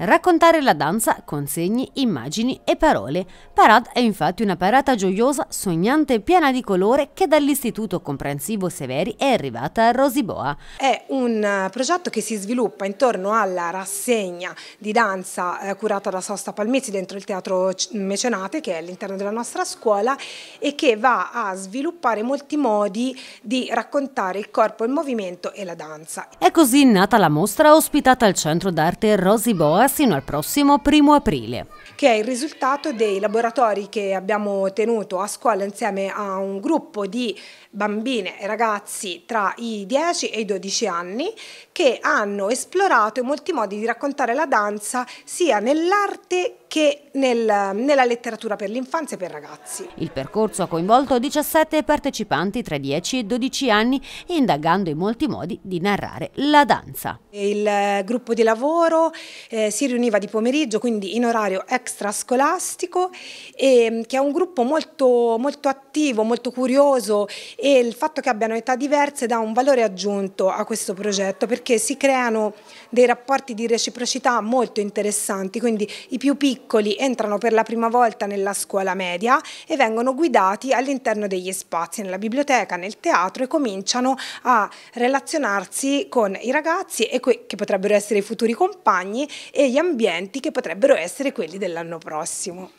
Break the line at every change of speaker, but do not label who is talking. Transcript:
Raccontare la danza con segni, immagini e parole. Parad è infatti una parata gioiosa, sognante e piena di colore che dall'Istituto Comprensivo Severi è arrivata
a Rosiboa. È un eh, progetto che si sviluppa intorno alla rassegna di danza eh, curata da Sosta Palmizi dentro il Teatro Mecenate che è all'interno della nostra scuola e che va a sviluppare molti modi di raccontare il corpo, il movimento e la danza.
È così nata la mostra ospitata al Centro d'Arte Rosiboa durerà sino al prossimo primo aprile.
Che è il risultato dei laboratori che abbiamo tenuto a scuola insieme a un gruppo di bambine e ragazzi tra i 10 e i 12 anni che hanno esplorato in molti modi di raccontare la danza sia nell'arte che nel, nella letteratura per l'infanzia e per ragazzi.
Il percorso ha coinvolto 17 partecipanti tra i 10 e i 12 anni, indagando in molti modi di narrare la
danza. Il eh, gruppo di lavoro eh, si riuniva di pomeriggio, quindi in orario extrascolastico, e, mm, che è un gruppo molto, molto attivo, molto curioso e il fatto che abbiano età diverse dà un valore aggiunto a questo progetto perché si creano dei rapporti di reciprocità molto interessanti, quindi i più piccoli entrano per la prima volta nella scuola media e vengono guidati all'interno degli spazi, nella biblioteca, nel teatro e cominciano a relazionarsi con i ragazzi e che potrebbero essere i futuri compagni e degli ambienti che potrebbero essere quelli dell'anno prossimo.